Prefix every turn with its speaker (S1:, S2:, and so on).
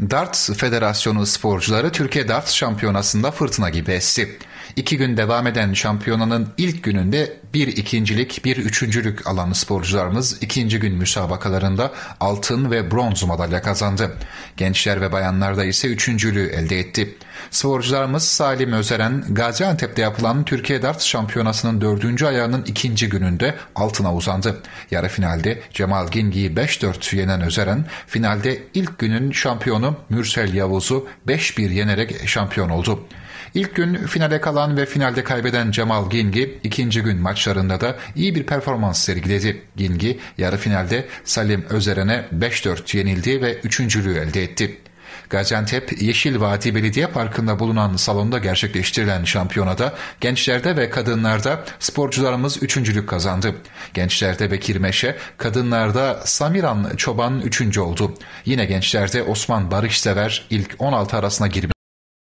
S1: Darts Federasyonu sporcuları Türkiye Darts Şampiyonası'nda fırtına gibi esti. İki gün devam eden şampiyonanın ilk gününde bir ikincilik, bir üçüncülük alan sporcularımız ikinci gün müsabakalarında altın ve bronz madalya kazandı. Gençler ve bayanlarda ise üçüncülüğü elde etti. Sporcularımız Salim Özeren, Gaziantep'te yapılan Türkiye Darts Şampiyonası'nın dördüncü ayağının ikinci gününde altına uzandı. Yarı finalde Cemal Gingi'yi 5-4 yenen Özeren, finalde ilk günün şampiyonu şampiyonu Mürsel Yavuz'u 5-1 yenerek şampiyon oldu. İlk gün finale kalan ve finalde kaybeden Cemal Gingi ikinci gün maçlarında da iyi bir performans sergiledi. Gingi yarı finalde Salim Özer'e 5-4 yenildi ve üçüncülüğü elde etti. Gaziantep Yeşil Vadi Belediye Parkı'nda bulunan salonda gerçekleştirilen şampiyonada gençlerde ve kadınlarda sporcularımız üçüncülük kazandı. Gençlerde Bekir Meşe, kadınlarda Samiran Çoban üçüncü oldu. Yine gençlerde Osman Barışsever ilk 16 arasına girmiş.